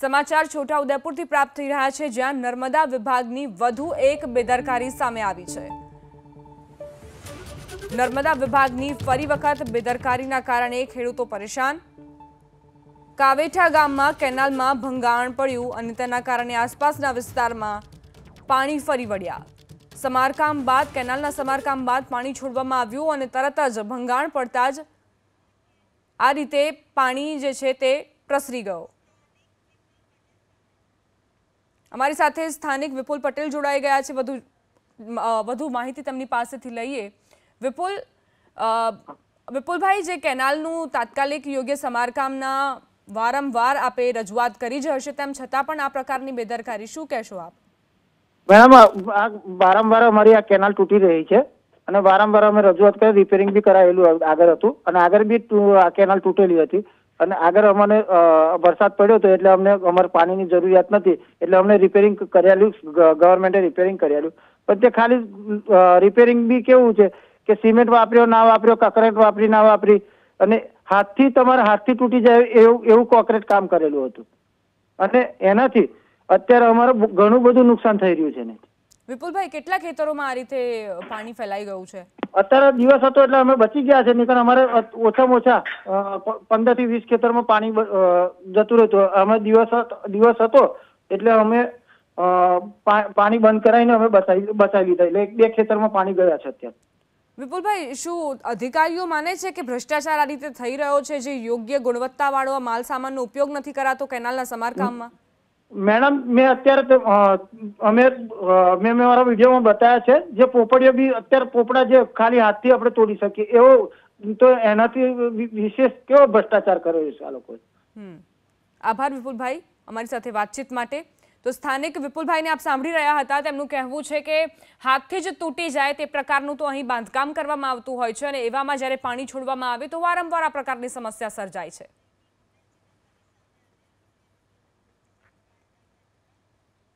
સમાચાર છોટા છોટાઉદેપુરથી પ્રાપ્ત થઈ રહ્યા છે જ્યાં નર્મદા વિભાગની વધુ એક બેદરકારી સામે આવી છે નર્મદા વિભાગની ફરી વખત બેદરકારીના કારણે ખેડૂતો પરેશાન કાવેઠા ગામમાં કેનાલમાં ભંગાણ પડ્યું અને તેના કારણે આસપાસના વિસ્તારમાં પાણી ફરી વળ્યા સમારકામ બાદ કેનાલના સમારકામ બાદ પાણી છોડવામાં આવ્યું અને તરત જ ભંગાણ પડતા જ આ રીતે પાણી જે છે તે પ્રસરી ગયો અમારી સાથે સ્થાનિક વિપુલ પટેલ જોડાઈ ગયા છે વધુ વધુ માહિતી તેમની પાસેથી લઈએ વિપુલ વિપુલભાઈ જે કેનાલનું તાત્કાલિક યોગ્ય સમારકામના વારંવાર આપે રજૂઆત કરી જ હશે તેમ છતાં પણ આ પ્રકારની બેદરકારી શું કહેશો આપ મેડમ વારંવાર અમારી આ કેનાલ તૂટી રહી છે અને વારંવાર અમે રજૂઆત કરી રિપેરિંગ બી કરાયેલું આગળ હતું અને આગળ બી આ કેનાલ તૂટેલી હતી અને આગળ અમને વરસાદ પડ્યો તો એટલે અમને અમારે પાણીની જરૂરિયાત નથી એટલે અમને રિપેરિંગ કરેલું ગવર્મેન્ટે રિપેરિંગ કરેલું પણ તે ખાલી રિપેરિંગ બી કેવું છે કે સિમેન્ટ વાપર્યો ના વાપર્યો કોકરેટ વાપરી ના વાપરી અને હાથથી તમારા હાથથી તૂટી જાય એવું એવું કોકરેટ કામ કરેલું હતું અને એનાથી અત્યારે અમારું ઘણું બધું નુકસાન થઈ રહ્યું છે ને વિપુલભાઈ કેટલા ખેતરોમાં આ રીતે પાણી ફેલાઈ ગયું છે અત્યારે દિવસ હતો એટલે અમે બચી ગયા છે નહીં અમારે ઓછામાં ઓછા પંદર થી વીસ ખેતરમાં પાણી જતું રહેતું અમે દિવસ દિવસ હતો એટલે અમે પાણી બંધ કરાવીને અમે બચાવી બચાવી લીધા એટલે એક બે ખેતરમાં પાણી ગયા છે અત્યારે વિપુલભાઈ શું અધિકારીઓ માને છે કે ભ્રષ્ટાચાર આ રીતે થઈ રહ્યો છે જે યોગ્ય ગુણવત્તાવાળો માલ સામાનનો ઉપયોગ નથી કરાતો કેનાલના સમારકામમાં મેડમ મેં અત્યારે અમે મેં મારા વિડીયોમાં બતાવ્યા છે જે પોપડીઓ બી અત્યારે પોપડા જે ખાલી હાથથી આપણે તોડી શકીએ એવો તો એનાથી વિશેષ કેવો ભ્રષ્ટાચાર કર્યો છે આ લોકોએ આભાર વિપુલભાઈ અમારી સાથે વાતચીત માટે તો સ્થાનિક વિપુલભાઈને આપ સાંભળી રહ્યા હતા તેમનું કહેવું છે કે હાથથી જ તૂટી જાય તે પ્રકારનું તો અહીં બાંધકામ કરવામાં આવતું હોય છે અને એવામાં જ્યારે પાણી છોડવામાં આવે તો વારંવાર આ પ્રકારની સમસ્યા સર્જાય છે